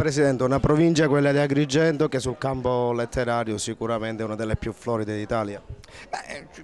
Presidente, una provincia, quella di Agrigento, che sul campo letterario sicuramente è una delle più floride d'Italia.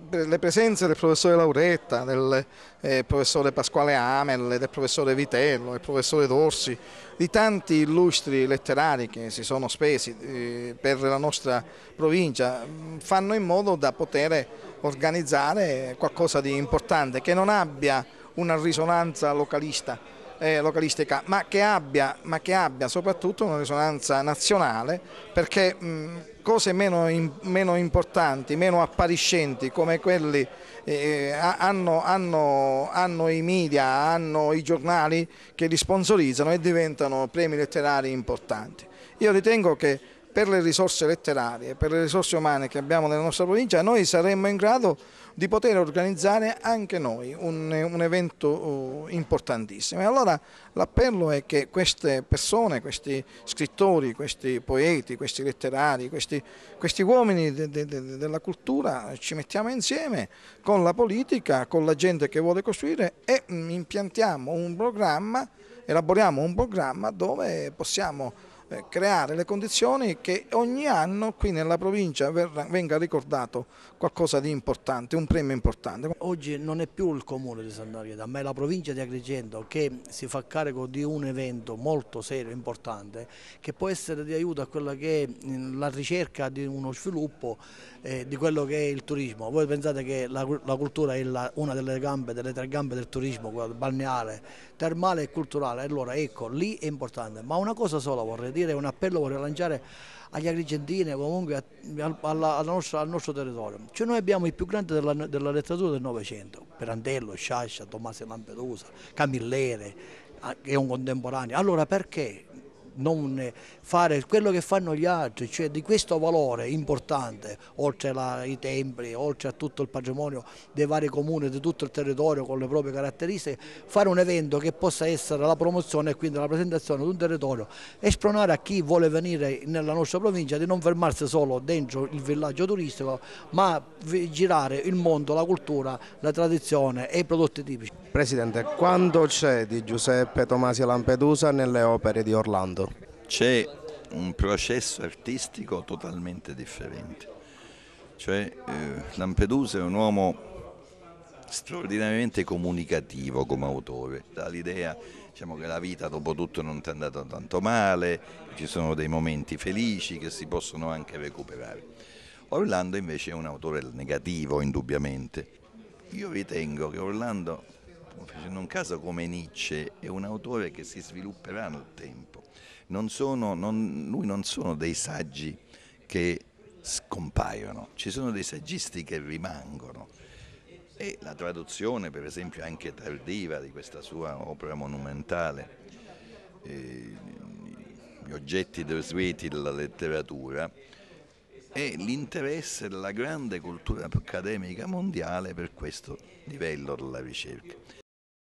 le presenze del professore Lauretta, del eh, professore Pasquale Amel, del professore Vitello, del professore Dorsi, di tanti illustri letterari che si sono spesi eh, per la nostra provincia, fanno in modo da poter organizzare qualcosa di importante che non abbia una risonanza localista eh, localistica, ma che, abbia, ma che, abbia, soprattutto una risonanza nazionale, perché mh, cose meno, in, meno, importanti, meno appariscenti come quelli eh, eh hanno, hanno, hanno i media, hanno i giornali che li sponsorizzano e diventano premi letterari importanti. Io ritengo che per le risorse letterarie, per le risorse umane che abbiamo nella nostra provincia, noi saremmo in grado di poter organizzare anche noi un, un evento oh, importantissimo. E allora l'appello è che queste persone, questi scrittori, questi poeti, questi letterari, questi, questi uomini de, de, de, della cultura ci mettiamo insieme con la politica, con la gente che vuole costruire e mm, impiantiamo un programma, elaboriamo un programma dove possiamo eh, creare le condizioni che ogni anno qui nella provincia venga ricordato qualcosa di importante, un premio importante. Oggi non è più il comune di Santa Rita, ma è la provincia di Agrigento che si fa carico di un evento molto serio, e importante, che può essere di aiuto a quella che è mm, la ricerca di uno sviluppo eh, di quello che è il turismo. Voi pensate che la, la cultura è la, una delle gambe, delle tre gambe del turismo, balneare, termale e culturale, allora ecco lì è importante, ma una cosa sola vorrei dire dire un appello vorrei lanciare agli agrigentini comunque al, alla, alla nostra, al nostro territorio. Cioè noi abbiamo i più grandi della, della letteratura del Novecento, Perandello, Sciascia, Tommaso Lampedusa, Camillere, ah, che è un contemporaneo. Allora perché non eh, fare quello che fanno gli altri, cioè di questo valore importante, oltre ai templi, oltre a tutto il patrimonio dei vari comuni, di tutto il territorio con le proprie caratteristiche, fare un evento che possa essere la promozione e quindi la presentazione di un territorio e spronare a chi vuole venire nella nostra provincia di non fermarsi solo dentro il villaggio turistico, ma girare il mondo, la cultura, la tradizione e i prodotti tipici. Presidente, quanto c'è di Giuseppe Tomasi Lampedusa nelle opere di Orlando? c'è un processo artistico totalmente differente. Cioè, eh, Lampedusa è un uomo straordinariamente comunicativo come autore, dà l'idea diciamo, che la vita dopo tutto non ti è andata tanto male, ci sono dei momenti felici che si possono anche recuperare. Orlando invece è un autore negativo, indubbiamente. Io ritengo che Orlando facendo un caso come Nietzsche, è un autore che si svilupperà nel tempo. Non sono, non, lui non sono dei saggi che scompaiono, ci sono dei saggisti che rimangono. E la traduzione, per esempio, anche tardiva di questa sua opera monumentale, eh, gli oggetti desueti della letteratura, è l'interesse della grande cultura accademica mondiale per questo livello della ricerca.